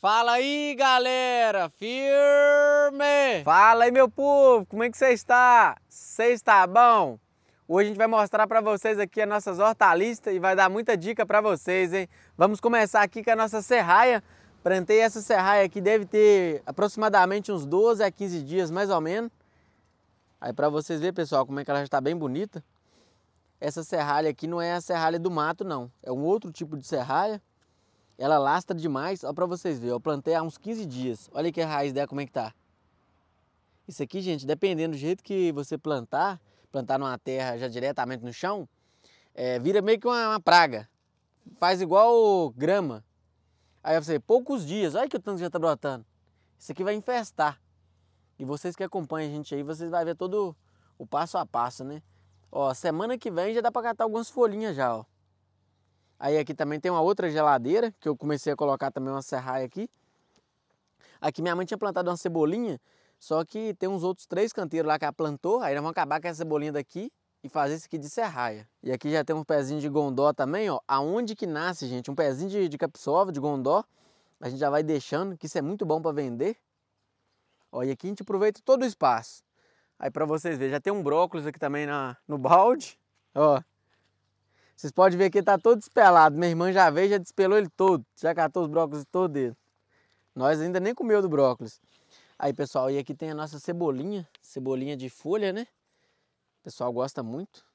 Fala aí, galera! Firme! Fala aí, meu povo! Como é que você está? Você está bom? Hoje a gente vai mostrar para vocês aqui as nossas hortaliças e vai dar muita dica para vocês, hein? Vamos começar aqui com a nossa serraia. Plantei essa serraia aqui, deve ter aproximadamente uns 12 a 15 dias, mais ou menos. Aí para vocês verem, pessoal, como é que ela já está bem bonita. Essa serralha aqui não é a serralha do mato, não. É um outro tipo de serralha. Ela lastra demais, ó para vocês verem, eu plantei há uns 15 dias. Olha que a raiz dela como é que tá. Isso aqui, gente, dependendo do jeito que você plantar, plantar numa terra já diretamente no chão, é, vira meio que uma, uma praga. Faz igual grama. Aí você, poucos dias, olha que o tanto já tá brotando. Isso aqui vai infestar. E vocês que acompanham a gente aí, vocês vão ver todo o passo a passo, né? Ó, semana que vem já dá para catar algumas folhinhas já, ó. Aí aqui também tem uma outra geladeira, que eu comecei a colocar também uma serraia aqui. Aqui minha mãe tinha plantado uma cebolinha, só que tem uns outros três canteiros lá que ela plantou, aí nós vamos acabar com essa cebolinha daqui e fazer isso aqui de serraia. E aqui já tem um pezinho de gondó também, ó. Aonde que nasce, gente? Um pezinho de, de capsova, de gondó. A gente já vai deixando, que isso é muito bom para vender. Ó, e aqui a gente aproveita todo o espaço. Aí para vocês verem, já tem um brócolis aqui também na, no balde, ó. Vocês podem ver que ele tá todo despelado. Minha irmã já veio, já despelou ele todo. Já catou os brócolis todo dele. Nós ainda nem comeu do brócolis. Aí, pessoal, e aqui tem a nossa cebolinha. Cebolinha de folha, né? O pessoal gosta muito.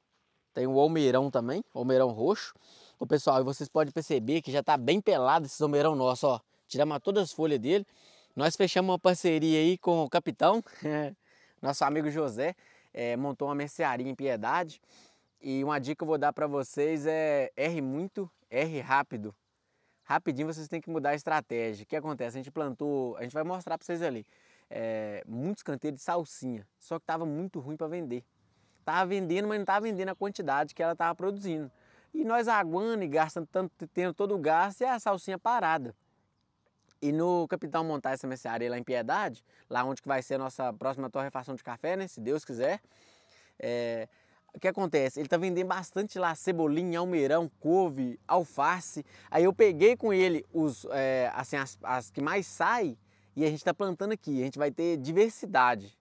Tem o almeirão também, almeirão roxo. o pessoal, e vocês podem perceber que já tá bem pelado esse almeirão nosso, ó. Tiramos todas as folhas dele. Nós fechamos uma parceria aí com o capitão, nosso amigo José, é, montou uma mercearia em Piedade. E uma dica que eu vou dar para vocês é erre muito, erre rápido. Rapidinho vocês têm que mudar a estratégia. O que acontece? A gente plantou, a gente vai mostrar para vocês ali, é, muitos canteiros de salsinha, só que estava muito ruim para vender. Estava vendendo, mas não estava vendendo a quantidade que ela estava produzindo. E nós aguando e gastando tanto, tendo todo o gasto e a salsinha parada. E no Capitão Montar essa mercearia lá em Piedade, lá onde que vai ser a nossa próxima torrefação de café, né? Se Deus quiser. É, o que acontece? Ele tá vendendo bastante lá cebolinha, almeirão, couve, alface. Aí eu peguei com ele os, é, assim, as, as que mais saem e a gente tá plantando aqui. A gente vai ter diversidade.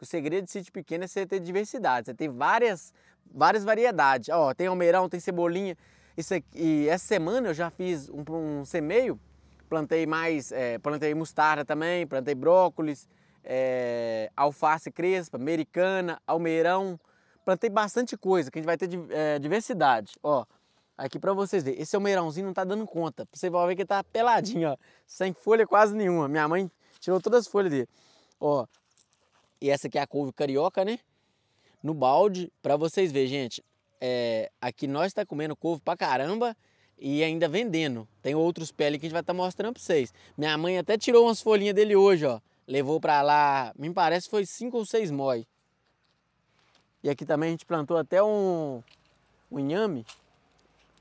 O segredo de sítio pequeno é você ter diversidade, você tem várias, várias variedades. Ó, tem almeirão, tem cebolinha. Isso aqui, e essa semana eu já fiz um, um semeio, plantei mais, é, plantei mostarda também, plantei brócolis, é, alface crespa, americana, almeirão, plantei bastante coisa, que a gente vai ter é, diversidade. Ó, aqui para vocês verem. Esse almeirãozinho não tá dando conta. Você vai ver que ele tá peladinho, ó. Sem folha quase nenhuma. Minha mãe tirou todas as folhas dele. Ó, e essa aqui é a couve carioca, né? No balde, para vocês verem, gente. É, aqui nós tá comendo couve pra caramba e ainda vendendo. Tem outros pés que a gente vai estar tá mostrando para vocês. Minha mãe até tirou umas folhinhas dele hoje, ó. Levou para lá, me parece foi cinco ou seis móis. E aqui também a gente plantou até um, um inhame.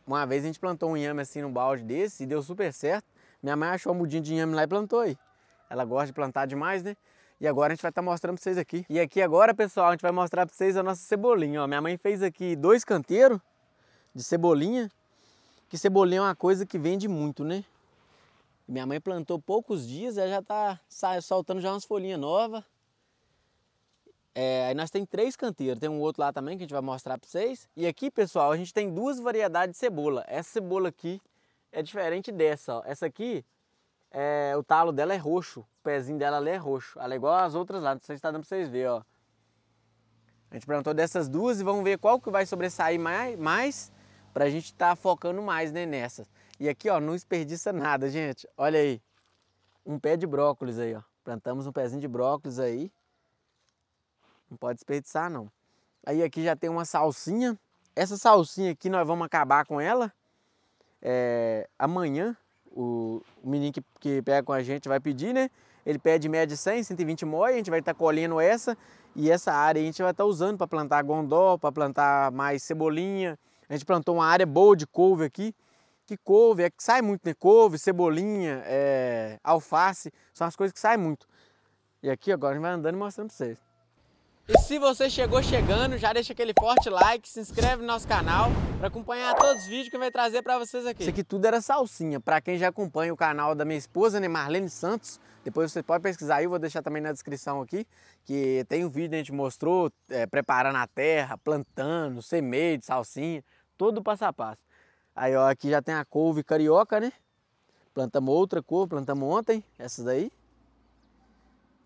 Uma vez a gente plantou um inhame assim num balde desse e deu super certo. Minha mãe achou a mudinha de inhame lá e plantou aí. Ela gosta de plantar demais, né? E agora a gente vai estar tá mostrando para vocês aqui. E aqui agora, pessoal, a gente vai mostrar para vocês a nossa cebolinha. Ó, minha mãe fez aqui dois canteiros de cebolinha. Que cebolinha é uma coisa que vende muito, né? Minha mãe plantou poucos dias, ela já está soltando já umas folhinhas novas. É, aí nós tem três canteiros, tem um outro lá também que a gente vai mostrar para vocês. E aqui, pessoal, a gente tem duas variedades de cebola. Essa cebola aqui é diferente dessa, ó. Essa aqui, é, o talo dela é roxo, o pezinho dela ali é roxo. Ela é igual as outras lá, não sei se está dando para vocês verem, ó. A gente plantou dessas duas e vamos ver qual que vai sobressair mais, mais para a gente estar tá focando mais né, nessas. E aqui, ó, não desperdiça nada, gente. Olha aí, um pé de brócolis aí, ó. Plantamos um pezinho de brócolis aí. Não pode desperdiçar, não. Aí aqui já tem uma salsinha. Essa salsinha aqui nós vamos acabar com ela. É, amanhã o, o menino que, que, pega com a gente vai pedir, né? Ele pede média 100, 120 mói, a gente vai estar tá colhendo essa. E essa área a gente vai estar tá usando para plantar gondó, para plantar mais cebolinha. A gente plantou uma área boa de couve aqui. Que couve, é que sai muito, né? Couve, cebolinha, é, alface, são as coisas que saem muito. E aqui agora a gente vai andando e mostrando para vocês. E se você chegou chegando, já deixa aquele forte like, se inscreve no nosso canal para acompanhar todos os vídeos que vai trazer para vocês aqui. Isso aqui tudo era salsinha. Para quem já acompanha o canal da minha esposa, né, Marlene Santos, depois você pode pesquisar aí, eu vou deixar também na descrição aqui, que tem um vídeo que a gente mostrou é, preparando a terra, plantando, semeio de salsinha, todo passo a passo. Aí ó, aqui já tem a couve carioca, né? Plantamos outra couve, plantamos ontem, essas daí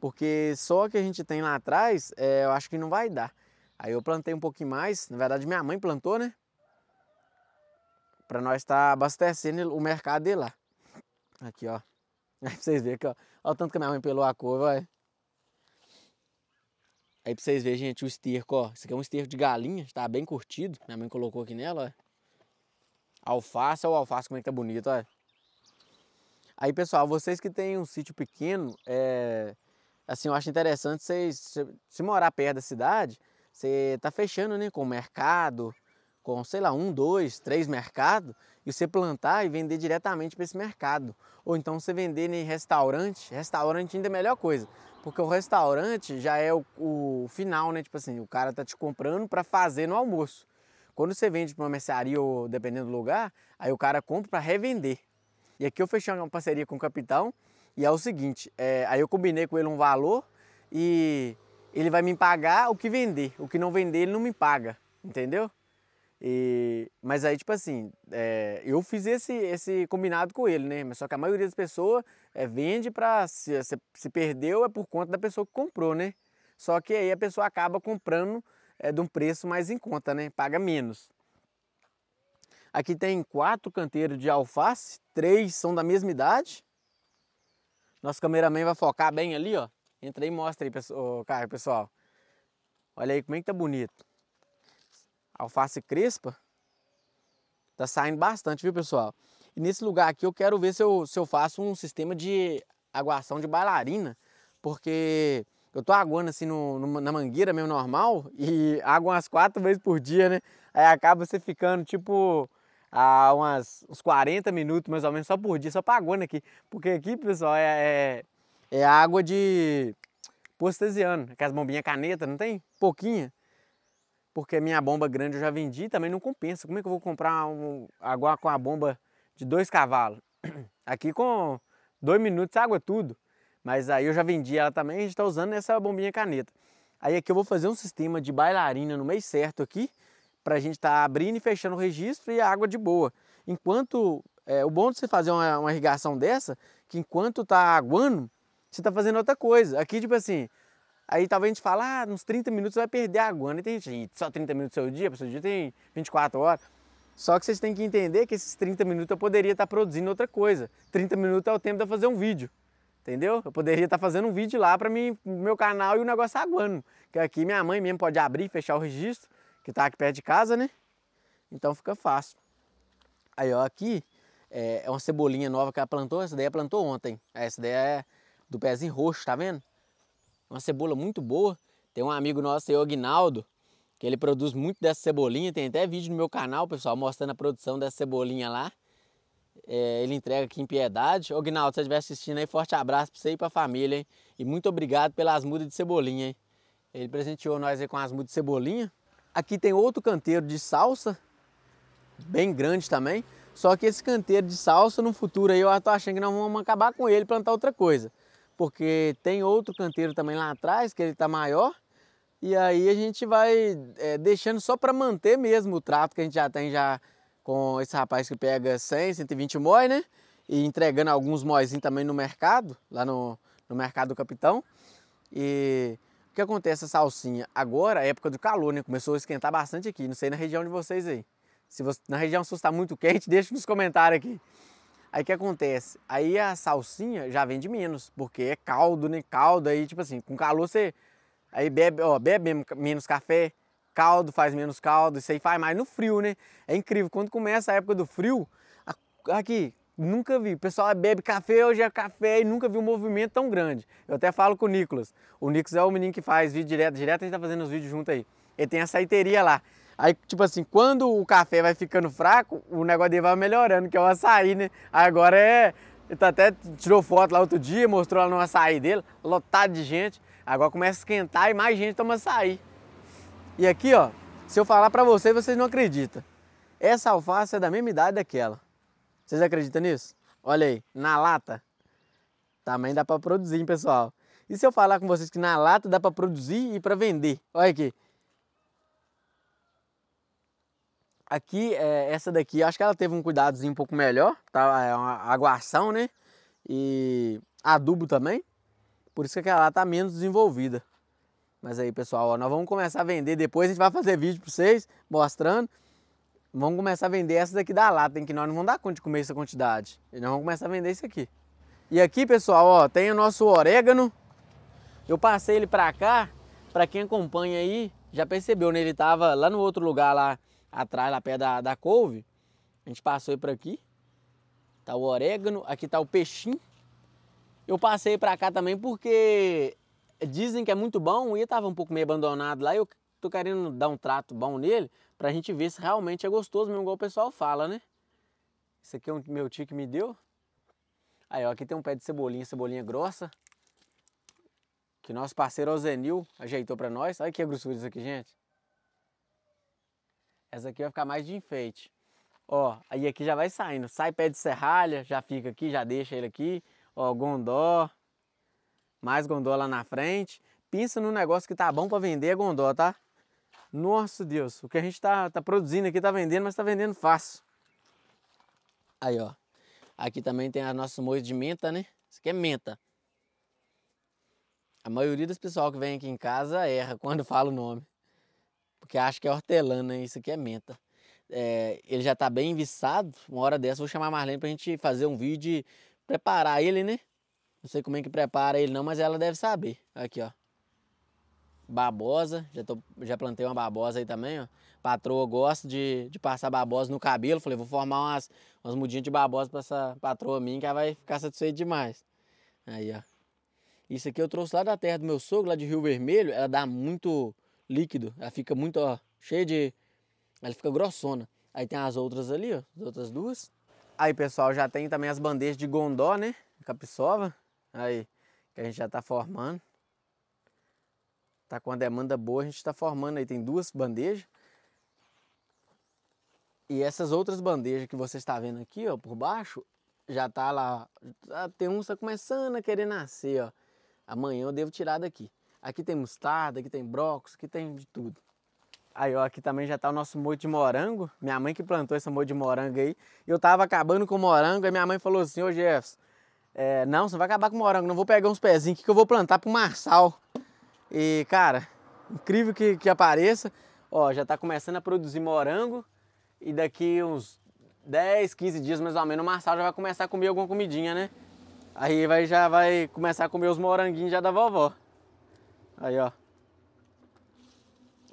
porque só o que a gente tem lá atrás, é, eu acho que não vai dar. Aí eu plantei um pouquinho mais, na verdade minha mãe plantou, né? Para nós estar tá abastecendo o mercado de lá. Aqui, ó. Aí pra vocês verem aqui, ó. Olha o tanto que a minha mãe pelou a cor, vai. Aí pra vocês verem, gente, o esterco, ó. Esse aqui é um esterco de galinha, tá bem curtido. Minha mãe colocou aqui nela, ó. Alface, olha o alface como é que tá bonito, ó Aí, pessoal, vocês que têm um sítio pequeno, é assim, eu acho interessante vocês, se, se morar perto da cidade, você tá fechando, né, com mercado, com, sei lá, um, dois, três mercados, e você plantar e vender diretamente para esse mercado. Ou então você vender né, em restaurante, restaurante ainda é a melhor coisa, porque o restaurante já é o, o final, né, tipo assim, o cara tá te comprando para fazer no almoço. Quando você vende para uma mercearia ou dependendo do lugar, aí o cara compra para revender. E aqui eu fechei uma parceria com o Capitão, e é o seguinte, é, aí eu combinei com ele um valor e ele vai me pagar o que vender. O que não vender, ele não me paga, entendeu? E, mas aí, tipo assim, é, eu fiz esse, esse combinado com ele, né? Mas só que a maioria das pessoas é, vende pra. Se, se, perdeu é por conta da pessoa que comprou, né? Só que aí a pessoa acaba comprando é, de um preço mais em conta, né? Paga menos. Aqui tem quatro canteiros de alface, três são da mesma idade nosso cameraman vai focar bem ali, ó. Entra aí e mostra aí, pessoal, cara, pessoal. Olha aí como é que tá bonito. Alface crespa. Tá saindo bastante, viu, pessoal? E nesse lugar aqui eu quero ver se eu, se eu faço um sistema de aguação de bailarina. Porque eu tô aguando assim no, no, na mangueira mesmo normal e água umas quatro vezes por dia, né? Aí acaba você ficando tipo há umas, uns 40 minutos mais ou menos só por dia, só pagando aqui. Porque aqui, pessoal, é, é, é água de postesiano, aquelas bombinhas caneta, não tem? Pouquinha. Porque minha bomba grande eu já vendi também não compensa. Como é que eu vou comprar um, água com a bomba de dois cavalos? Aqui com dois minutos água é tudo. Mas aí eu já vendi ela também, a gente está usando essa bombinha caneta. Aí aqui eu vou fazer um sistema de bailarina no meio certo aqui, para a gente estar tá abrindo e fechando o registro e a água de boa. Enquanto é, o bom de você fazer uma, uma irrigação dessa, que enquanto está aguando, você está fazendo outra coisa. Aqui, tipo assim, aí talvez a gente fale, ah, uns 30 minutos você vai perder a aguando. Né? E tem gente, só 30 minutos do seu dia, o seu dia tem 24 horas. Só que vocês têm que entender que esses 30 minutos eu poderia estar tá produzindo outra coisa. 30 minutos é o tempo de eu fazer um vídeo. Entendeu? Eu poderia estar tá fazendo um vídeo lá para mim, meu canal e o negócio aguando. Que aqui minha mãe mesmo pode abrir, fechar o registro que tá aqui perto de casa, né? Então fica fácil. Aí, ó, aqui é, é uma cebolinha nova que ela plantou. Essa daí ela plantou ontem. É, essa daí é do pezinho roxo, tá vendo? Uma cebola muito boa. Tem um amigo nosso aí, o Aguinaldo, que ele produz muito dessa cebolinha. Tem até vídeo no meu canal, pessoal, mostrando a produção dessa cebolinha lá. É, ele entrega aqui em Piedade. Ô, Guinaldo, se você estiver assistindo aí, forte abraço para você e para a família, hein? E muito obrigado pelas mudas de cebolinha, hein? Ele presenteou nós aí com as mudas de cebolinha. Aqui tem outro canteiro de salsa, bem grande também. Só que esse canteiro de salsa, no futuro aí, eu tô achando que nós vamos acabar com ele e plantar outra coisa. Porque tem outro canteiro também lá atrás, que ele tá maior. E aí a gente vai é, deixando só para manter mesmo o trato que a gente já tem já com esse rapaz que pega 100, 120 móis, né? E entregando alguns móizinhos também no mercado, lá no, no Mercado do Capitão. E o que acontece a salsinha? Agora, é época do calor, né? Começou a esquentar bastante aqui. Não sei na região de vocês aí. Se você, na região sul está muito quente, deixa nos comentários aqui. Aí o que acontece? Aí a salsinha já vende menos, porque é caldo, né? Caldo aí, tipo assim, com calor você. Aí bebe, ó, bebe menos café, caldo faz menos caldo, isso aí faz mais no frio, né? É incrível. Quando começa a época do frio, aqui, Nunca vi. O pessoal é, bebe café, hoje é café e nunca vi um movimento tão grande. Eu até falo com o Nicolas. O Nicolas é o menino que faz vídeo direto, direto a gente tá fazendo os vídeos junto aí. Ele tem a saiteria lá. Aí, tipo assim, quando o café vai ficando fraco, o negócio dele vai melhorando, que é o açaí, né? Aí agora é. Ele tá até tirou foto lá outro dia, mostrou lá no açaí dele, lotado de gente. Agora começa a esquentar e mais gente toma açaí. E aqui, ó, se eu falar pra vocês, vocês não acreditam. Essa alface é da mesma idade daquela. Vocês acreditam nisso? Olha aí, na lata. Também dá para produzir, hein, pessoal? E se eu falar com vocês que na lata dá para produzir e para vender? Olha aqui. Aqui, é, essa daqui, acho que ela teve um cuidadozinho um pouco melhor. Tá? É uma aguação, né? E adubo também. Por isso que aquela lá tá menos desenvolvida. Mas aí, pessoal, ó, nós vamos começar a vender depois. A gente vai fazer vídeo para vocês mostrando. Vamos começar a vender essa daqui da lata, hein? Que nós não vamos dar conta de comer essa quantidade. E nós vamos começar a vender isso aqui. E aqui, pessoal, ó, tem o nosso orégano. Eu passei ele pra cá. Pra quem acompanha aí, já percebeu, né? Ele tava lá no outro lugar, lá atrás, lá perto da, da couve. A gente passou ele por aqui. Tá o orégano, aqui tá o peixinho. Eu passei pra cá também porque dizem que é muito bom e tava um pouco meio abandonado lá. Eu tô querendo dar um trato bom nele pra gente ver se realmente é gostoso mesmo, igual o pessoal fala, né? Esse aqui é um meu tio que me deu. Aí, ó, aqui tem um pé de cebolinha, cebolinha grossa. Que nosso parceiro Ozenil ajeitou pra nós. Olha que é grossura isso aqui, gente. Essa aqui vai ficar mais de enfeite. Ó, aí aqui já vai saindo. Sai pé de serralha, já fica aqui, já deixa ele aqui. Ó, gondó. Mais gondó lá na frente. Pensa no negócio que tá bom pra vender é gondó, tá? Nossa Deus, o que a gente está tá produzindo aqui está vendendo, mas está vendendo fácil. Aí, ó. Aqui também tem a nosso moio de menta, né? Isso aqui é menta. A maioria dos pessoal que vem aqui em casa erra quando fala o nome. Porque acha que é hortelã, né? Isso aqui é menta. É, ele já está bem enviçado. Uma hora dessa vou chamar a Marlene para a gente fazer um vídeo e preparar ele, né? Não sei como é que prepara ele não, mas ela deve saber. Aqui, ó babosa, já, tô, já plantei uma babosa aí também, ó. Patroa gosta de, de passar babosa no cabelo, falei, vou formar umas, umas mudinhas de babosa para essa patroa minha que ela vai ficar satisfeita demais. Aí, ó. Isso aqui eu trouxe lá da terra do meu sogro, lá de Rio Vermelho, ela dá muito líquido, ela fica muito, ó, cheia de... ela fica grossona. Aí tem as outras ali, ó, as outras duas. Aí, pessoal, já tem também as bandejas de gondó, né, capixova, aí, que a gente já tá formando. Tá com uma demanda boa, a gente está formando aí, tem duas bandejas. E essas outras bandejas que você está vendo aqui, ó, por baixo, já tá lá, já tem um tá começando a querer nascer, ó. Amanhã eu devo tirar daqui. Aqui tem mostarda, aqui tem brócolis, aqui tem de tudo. Aí, ó, aqui também já tá o nosso molho de morango. Minha mãe que plantou esse molho de morango aí. Eu tava acabando com o morango, aí minha mãe falou assim, ô Jefferson, é, não, você não vai acabar com o morango, não vou pegar uns pezinhos aqui que eu vou plantar pro Marçal. E, cara, incrível que, que apareça, ó, já está começando a produzir morango e daqui uns 10, 15 dias mais ou menos o Marçal já vai começar a comer alguma comidinha, né? Aí vai, já vai começar a comer os moranguinhos já da vovó. Aí, ó.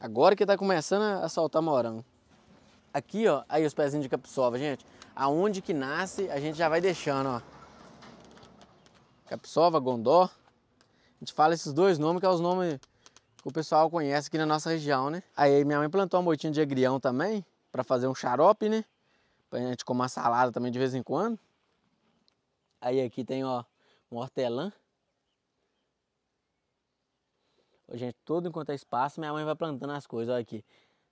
Agora que tá começando a soltar morango. Aqui, ó, aí os pezinhos de capsova, gente. Aonde que nasce, a gente já vai deixando, ó. Capsova, gondó. A gente fala esses dois nomes, que é os nomes que o pessoal conhece aqui na nossa região, né? Aí minha mãe plantou uma moitinha de agrião também, para fazer um xarope, né? Pra gente comer uma salada também de vez em quando. Aí aqui tem, ó, um hortelã. Ô, gente, todo enquanto é espaço, minha mãe vai plantando as coisas, olha aqui.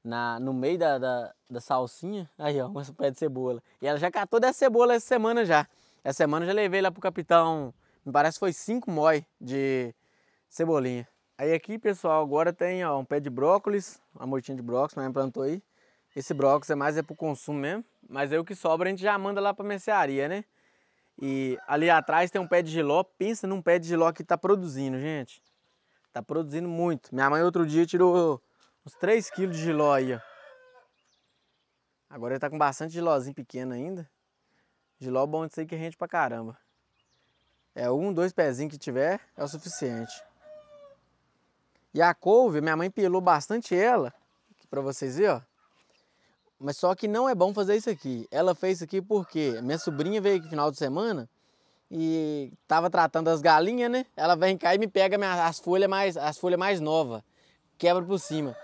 Na, no meio da, da, da salsinha, aí, ó, um pé de cebola. E ela já catou dessa cebola essa semana já. Essa semana eu já levei lá pro capitão me parece que foi 5 mói de cebolinha. Aí aqui, pessoal, agora tem ó, um pé de brócolis, uma moitinha de brócolis, minha mãe plantou aí. Esse brócolis é mais é pro consumo mesmo, mas aí é o que sobra a gente já manda lá pra mercearia, né? E ali atrás tem um pé de giló, pensa num pé de giló que tá produzindo, gente. Tá produzindo muito. Minha mãe outro dia tirou uns 3 quilos de giló aí, ó. Agora ele tá com bastante gilózinho pequeno ainda. Giló bom de ser que rende pra caramba. É um, dois pezinhos que tiver é o suficiente. E a couve, minha mãe pilou bastante ela, para vocês verem, ó. Mas só que não é bom fazer isso aqui. Ela fez isso aqui porque minha sobrinha veio aqui no final de semana e tava tratando as galinhas, né? Ela vem cá e me pega as folhas mais as folhas mais nova, quebra por cima.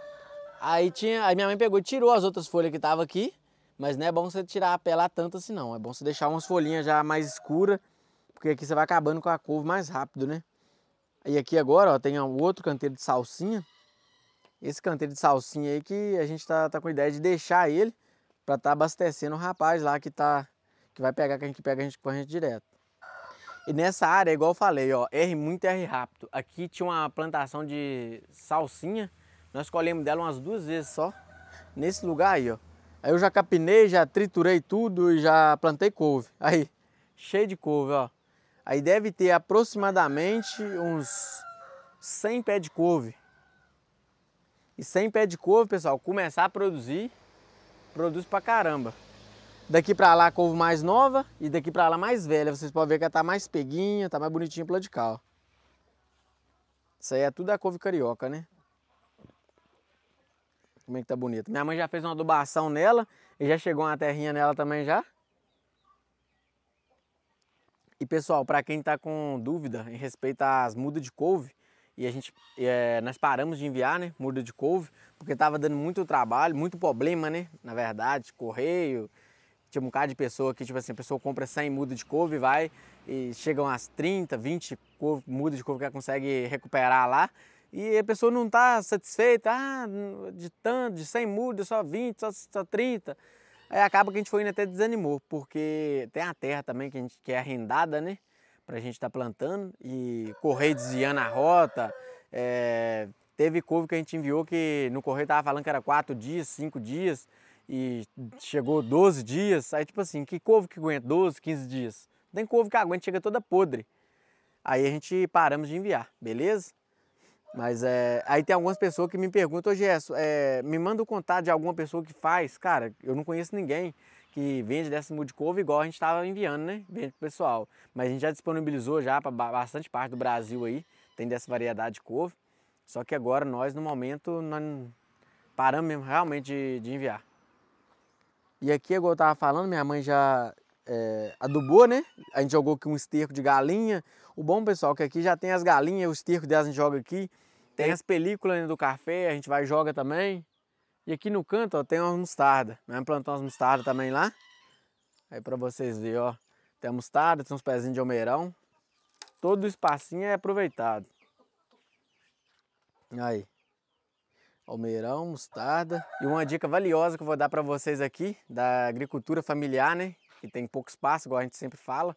Aí tinha, aí minha mãe pegou e tirou as outras folhas que tava aqui, mas não é bom você tirar a pelar tanto assim não. É bom você deixar umas folhinhas já mais escuras porque aqui você vai acabando com a couve mais rápido, né? E aqui agora, ó, tem um outro canteiro de salsinha. Esse canteiro de salsinha aí que a gente tá, tá com a ideia de deixar ele para estar tá abastecendo o rapaz lá que tá que vai pegar que a gente pega a gente com a gente direto. E nessa área, igual eu falei, ó, R muito R rápido. Aqui tinha uma plantação de salsinha. Nós colhemos dela umas duas vezes só. Nesse lugar aí, ó. Aí eu já capinei, já triturei tudo e já plantei couve. Aí, cheio de couve, ó. Aí deve ter aproximadamente uns 100 pés de couve. E 100 pés de couve, pessoal, começar a produzir, produz pra caramba. Daqui pra lá couve mais nova e daqui pra lá mais velha. Vocês podem ver que ela tá mais peguinha, tá mais bonitinha pro de cá, ó. Isso aí é tudo a couve carioca, né? Como é que tá bonito. Minha mãe já fez uma adubação nela e já chegou uma terrinha nela também já. E pessoal, para quem está com dúvida em respeito às mudas de couve, e a gente, é, nós paramos de enviar, né, muda de couve, porque estava dando muito trabalho, muito problema, né, na verdade, correio, tinha um bocado de pessoa que, tipo assim, a pessoa compra 100 mudas de couve, vai, e chegam as 30, 20 mudas de couve que ela consegue recuperar lá, e a pessoa não está satisfeita, ah, de tanto, de 100 mudas, só 20, só, só 30, Aí acaba que a gente foi indo até desanimou, porque tem a terra também que, a gente, quer é arrendada, né? Pra gente estar tá plantando e correio desviando a rota. É, teve couve que a gente enviou que no correio tava falando que era quatro dias, cinco dias e chegou 12 dias. Aí, tipo assim, que couve que aguenta 12, 15 dias? Tem couve que aguenta, chega toda podre. Aí a gente paramos de enviar, beleza? Mas é. Aí tem algumas pessoas que me perguntam, hoje eh, é, me manda o contato de alguma pessoa que faz. Cara, eu não conheço ninguém que vende décimo de couve igual a gente estava enviando, né? Vende pro pessoal. Mas a gente já disponibilizou já para bastante parte do Brasil aí, tem dessa variedade de couve. Só que agora nós, no momento, nós paramos mesmo realmente de, de enviar. E aqui, igual eu tava falando, minha mãe já é, adubou, né? A gente jogou aqui um esterco de galinha. O bom, pessoal, que aqui já tem as galinhas, o esterco delas a gente joga aqui. Tem as películas né, do café, a gente vai e joga também. E aqui no canto, ó, tem umas mostarda. vamos plantar umas mostarda também lá. Aí para vocês verem, ó. Tem a mostarda, tem uns pezinhos de almeirão. Todo o espacinho é aproveitado. Aí. Almeirão, mostarda. E uma dica valiosa que eu vou dar para vocês aqui, da agricultura familiar, né? Que tem pouco espaço, igual a gente sempre fala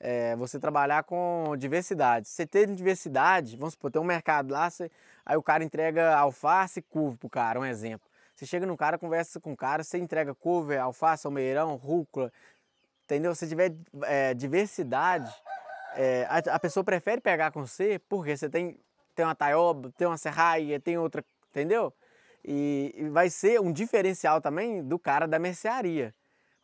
é, você trabalhar com diversidade. Você ter diversidade, vamos supor, tem um mercado lá, você, aí o cara entrega alface e para pro cara, um exemplo. Você chega no cara, conversa com o cara, você entrega couve, alface, almeirão, rúcula, entendeu? Se tiver é, diversidade, é, a, a, pessoa prefere pegar com você porque você tem, tem uma taioba, tem uma serraia, tem outra, entendeu? E, e vai ser um diferencial também do cara da mercearia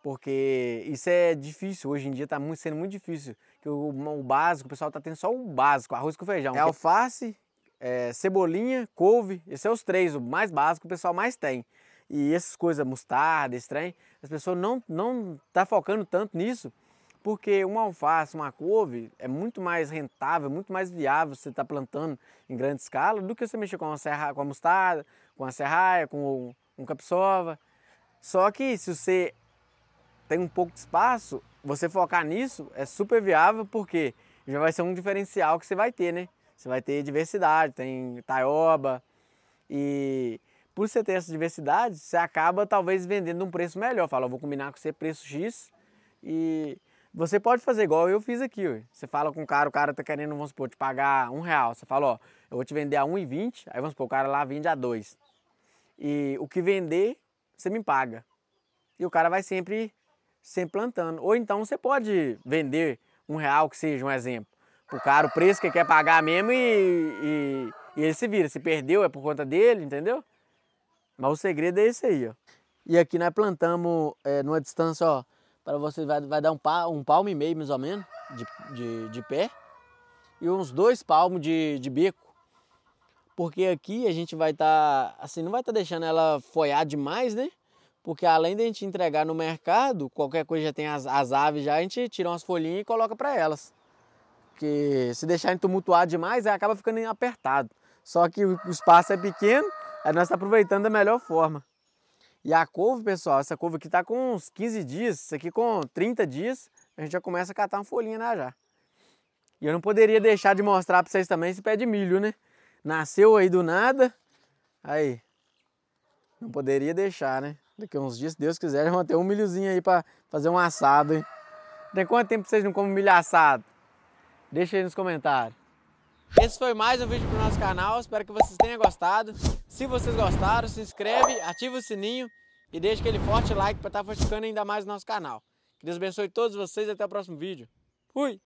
porque isso é difícil, hoje em dia está muito, sendo muito difícil, que o, o básico, o pessoal está tendo só o básico, arroz com feijão. É alface, é, cebolinha, couve, esses são é os três, o mais básico o pessoal mais tem. E essas coisas, mostarda, estranho as pessoas não não tá focando tanto nisso, porque uma alface, uma couve é muito mais rentável, muito mais viável você tá plantando em grande escala do que você mexer com a serra, com a mostarda, com a serraia, com um capsova. Só que se você tem um pouco de espaço, você focar nisso é super viável porque já vai ser um diferencial que você vai ter, né? Você vai ter diversidade, tem taioba e por você ter essa diversidade, você acaba talvez vendendo um preço melhor. Fala, vou combinar com você preço X e você pode fazer igual eu fiz aqui. Ué. Você fala com o cara, o cara tá querendo, vamos supor, te pagar um real. Você fala, ó, eu vou te vender a 1,20, aí vamos supor, o cara lá vende a 2. E o que vender, você me paga. E o cara vai sempre sempre plantando. Ou então você pode vender um real, que seja um exemplo, o cara o preço que quer pagar mesmo e, e, e, ele se vira. Se perdeu é por conta dele, entendeu? Mas o segredo é esse aí, ó. E aqui nós plantamos é, numa distância, ó, para você vai, vai dar um, pa, um palmo e meio mais ou menos de, de, de pé e uns dois palmos de, de beco. Porque aqui a gente vai estar, tá, assim, não vai estar tá deixando ela foiar demais, né? Porque além de a gente entregar no mercado, qualquer coisa já tem as, as aves já, a gente tira umas folhinhas e coloca para elas. Porque se deixar tumultuar demais, acaba ficando apertado. Só que o espaço é pequeno, aí nós estamos tá aproveitando da melhor forma. E a couve, pessoal, essa couve aqui está com uns 15 dias, isso aqui com 30 dias, a gente já começa a catar uma folhinha na já. E eu não poderia deixar de mostrar para vocês também esse pé de milho, né? Nasceu aí do nada, aí, não poderia deixar, né? Daqui a uns dias, se Deus quiser, vão ter um milhozinho aí para fazer um assado, hein? Tem quanto tempo vocês não comem milho assado? Deixa aí nos comentários. Esse foi mais um vídeo para o nosso canal, espero que vocês tenham gostado. Se vocês gostaram, se inscreve, ativa o sininho e deixa aquele forte like para estar tá fortificando ainda mais o nosso canal. Que Deus abençoe todos vocês e até o próximo vídeo. Fui!